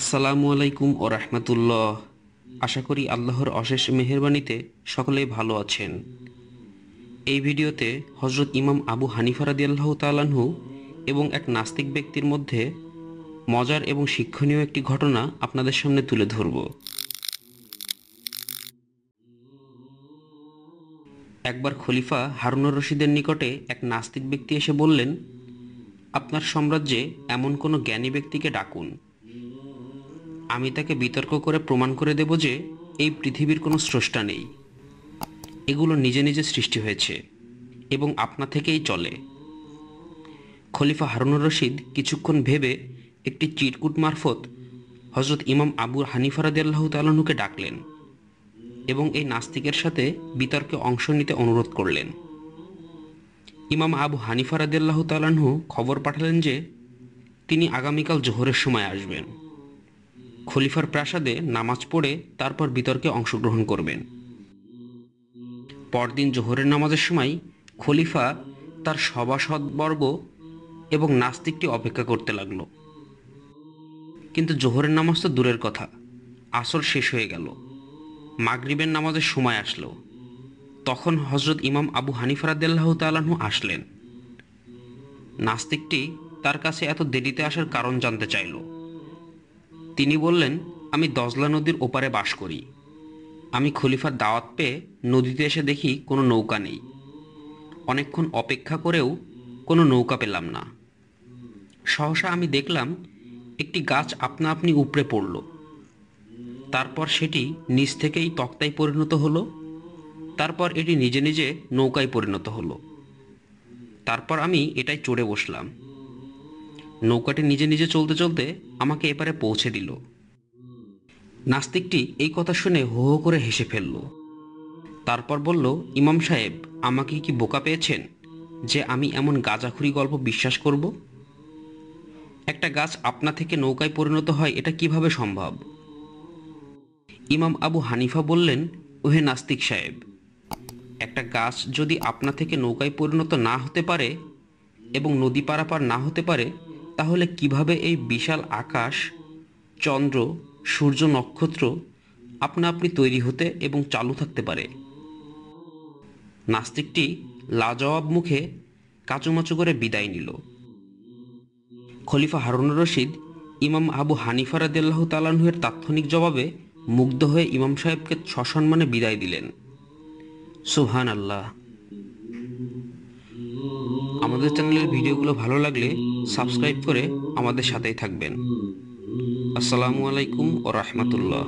আসসালামু আলাইকুম ও রাহমাতুল্লাহ আশা করি আল্লাহর অশেষ মেহরবানিতে সকলে ভালো আছেন এই ভিডিওতে হজরত ইমাম আবু হানিফা আল্লাহ তালানহু এবং এক নাস্তিক ব্যক্তির মধ্যে মজার এবং শিক্ষণীয় একটি ঘটনা আপনাদের সামনে তুলে ধরব একবার খলিফা হারুনুর রশিদের নিকটে এক নাস্তিক ব্যক্তি এসে বললেন আপনার সাম্রাজ্যে এমন কোনো জ্ঞানী ব্যক্তিকে ডাকুন আমি তাকে বিতর্ক করে প্রমাণ করে দেব যে এই পৃথিবীর কোনো স্রষ্টা নেই এগুলো নিজে নিজে সৃষ্টি হয়েছে এবং আপনা থেকেই চলে খলিফা হারুনুর রশিদ কিছুক্ষণ ভেবে একটি চিরকুট মারফত হজরত ইমাম আবু হানিফারাদ আল্লাহ তালনুকে ডাকলেন এবং এই নাস্তিকের সাথে বিতর্কে অংশ নিতে অনুরোধ করলেন ইমাম আবু হানিফা রাদিল্লাহ তালাহু খবর পাঠালেন যে তিনি আগামীকাল জোহরের সময় আসবেন খলিফার প্রাসাদে নামাজ পড়ে তারপর বিতর্কে অংশগ্রহণ করবেন পরদিন জোহরের নামাজের সময় খলিফা তার সভাসদবর্গ এবং নাস্তিকটি অপেক্ষা করতে লাগল কিন্তু জোহরের নামাজ তো দূরের কথা আসর শেষ হয়ে গেল মাগরিবের নামাজের সময় আসলো তখন হজরত ইমাম আবু হানিফা রাদিল্লাহ আসলেন নাস্তিকটি তার কাছে এত দেরিতে আসার কারণ জানতে চাইলো তিনি বললেন আমি দজলা নদীর ওপারে বাস করি আমি খলিফার দাওয়াত পেয়ে নদীতে এসে দেখি কোনো নৌকা নেই অনেকক্ষণ অপেক্ষা করেও কোনো নৌকা পেলাম না সহসা আমি দেখলাম একটি গাছ আপনা আপনি উপড়ে পড়ল তারপর সেটি নিজ থেকেই তক্তায় পরিণত হলো তারপর এটি নিজে নিজে নৌকায় পরিণত হলো তারপর আমি এটাই চড়ে বসলাম নৌকাটি নিজে নিজে চলতে চলতে আমাকে এপারে পৌঁছে দিল নাস্তিকটি এই কথা শুনে হো হো করে হেসে ফেলল তারপর বলল ইমাম সাহেব আমাকে কি বোকা পেয়েছেন যে আমি এমন গাঁজাখুরি গল্প বিশ্বাস করব একটা গাছ আপনা থেকে নৌকায় পরিণত হয় এটা কিভাবে সম্ভব ইমাম আবু হানিফা বললেন ওহে নাস্তিক সাহেব একটা গাছ যদি আপনা থেকে নৌকায় পরিণত না হতে পারে এবং নদী পারাপার না হতে পারে তাহলে কিভাবে এই বিশাল আকাশ চন্দ্র সূর্য নক্ষত্র আপনা আপনি তৈরি হতে এবং চালু থাকতে পারে নাস্তিকটি লাজবাব মুখে কাচুমাচু করে বিদায় নিল খলিফা হারুন রশিদ ইমাম আবু হানিফা রাদিল্লাহ তালানহের তাৎক্ষণিক জবাবে মুগ্ধ হয়ে ইমাম সাহেবকে সসম্মানে বিদায় দিলেন সুহান আল্লাহ আমাদের চ্যানেলের ভিডিওগুলো ভালো লাগলে সাবস্ক্রাইব করে আমাদের সাথেই থাকবেন আসসালামু আলাইকুম ও রহমতুল্লাহ